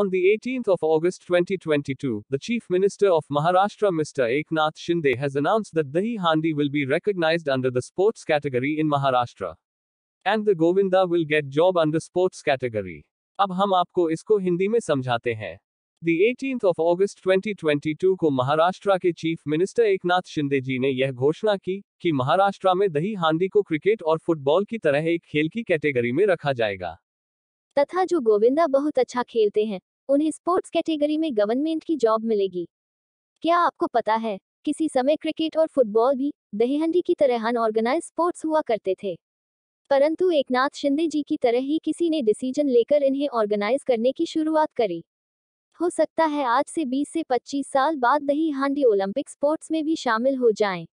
On the 18th of August 2022, the Chief Minister of Maharashtra Mr. Eknath Shinde has announced that Dahi Handi will be recognized under the sports category in Maharashtra. And the Govinda will get job under sports category. अब हम आपको इसको हिंदी में समझाते हैं दी eighteen of अगस्त 2022 को महाराष्ट्र के chief minister Eknath Shinde ji ने यह घोषणा की कि महाराष्ट्र में दही हांडी को क्रिकेट और फुटबॉल की तरह एक खेल की कैटेगरी में रखा जाएगा तथा जो गोविंदा बहुत अच्छा खेलते हैं उन्हें स्पोर्ट्स कैटेगरी में गवर्नमेंट की जॉब मिलेगी क्या आपको पता है किसी समय क्रिकेट और फुटबॉल भी दहीहंडी की तरह अनऑर्गेनाइज स्पोर्ट्स हुआ करते थे परंतु एकनाथ शिंदे जी की तरह ही किसी ने डिसीजन लेकर इन्हें ऑर्गेनाइज करने की शुरुआत करी हो सकता है आज से 20 से 25 साल बाद दही हांडी ओलंपिक स्पोर्ट्स में भी शामिल हो जाएं।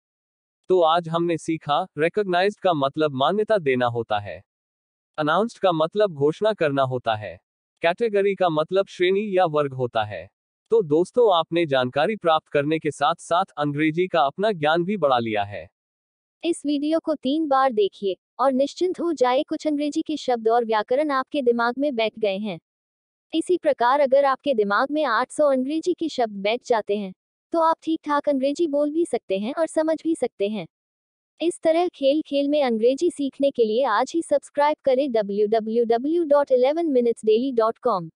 तो आज हमने सीखा रिकॉग्नाइज्ड का मतलब मान्यता देना होता है अनाउंस्ड का मतलब घोषणा करना होता है कैटेगरी का मतलब श्रेणी या वर्ग होता है तो दोस्तों आपने जानकारी प्राप्त करने के साथ साथ अंग्रेजी का अपना ज्ञान भी बढ़ा लिया है इस वीडियो को तीन बार देखिए और निश्चिंत हो जाए कुछ अंग्रेजी के शब्द और व्याकरण आपके दिमाग में बैठ गए हैं इसी प्रकार अगर आपके दिमाग में 800 अंग्रेजी के शब्द बैठ जाते हैं तो आप ठीक ठाक अंग्रेजी बोल भी सकते हैं और समझ भी सकते हैं इस तरह खेल खेल में अंग्रेजी सीखने के लिए आज ही सब्सक्राइब करें W W W dot eleven minutes daily dot com